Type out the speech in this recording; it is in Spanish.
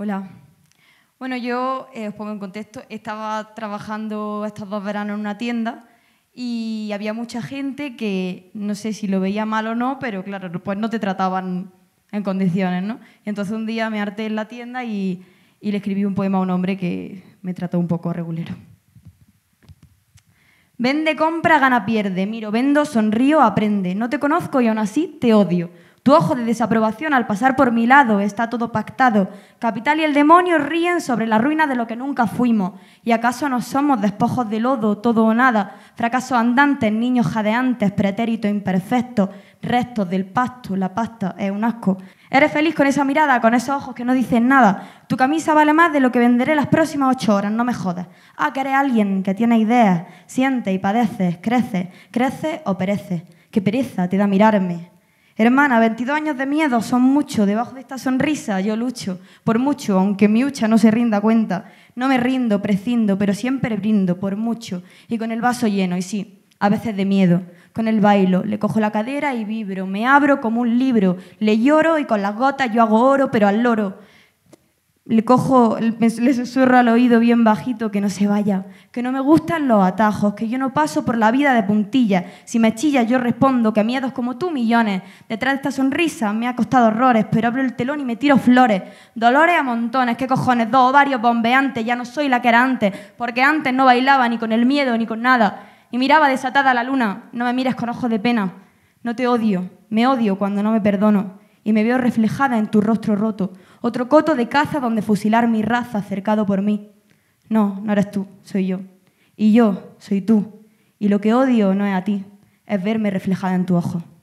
Hola. Bueno, yo eh, os pongo en contexto. Estaba trabajando estos dos veranos en una tienda y había mucha gente que no sé si lo veía mal o no, pero claro, pues no te trataban en condiciones, ¿no? entonces un día me harté en la tienda y, y le escribí un poema a un hombre que me trató un poco regulero. Vende, compra, gana, pierde. Miro, vendo, sonrío, aprende. No te conozco y aún así te odio. Tu ojo de desaprobación al pasar por mi lado está todo pactado. Capital y el demonio ríen sobre la ruina de lo que nunca fuimos. ¿Y acaso no somos despojos de lodo, todo o nada? fracaso andantes, niños jadeantes, pretérito imperfecto, restos del pasto, la pasta es un asco. Eres feliz con esa mirada, con esos ojos que no dicen nada. Tu camisa vale más de lo que venderé las próximas ocho horas, no me jodas. Ah, que eres alguien que tiene ideas, siente y padece, crece, crece o perece. Qué pereza te da mirarme, Hermana, 22 años de miedo son mucho. Debajo de esta sonrisa yo lucho por mucho, aunque mi hucha no se rinda cuenta. No me rindo, prescindo, pero siempre brindo por mucho. Y con el vaso lleno, y sí, a veces de miedo. Con el bailo, le cojo la cadera y vibro. Me abro como un libro. Le lloro y con las gotas yo hago oro, pero al loro le cojo, le susurro al oído bien bajito que no se vaya, que no me gustan los atajos, que yo no paso por la vida de puntilla. Si me chillas, yo respondo que a miedos como tú millones. Detrás de esta sonrisa me ha costado horrores, pero abro el telón y me tiro flores. Dolores a montones, qué cojones, dos ovarios bombeantes, ya no soy la que era antes, porque antes no bailaba ni con el miedo ni con nada. Y miraba desatada a la luna, no me mires con ojos de pena. No te odio, me odio cuando no me perdono y me veo reflejada en tu rostro roto, otro coto de caza donde fusilar mi raza cercado por mí. No, no eres tú, soy yo. Y yo soy tú. Y lo que odio no es a ti, es verme reflejada en tu ojo.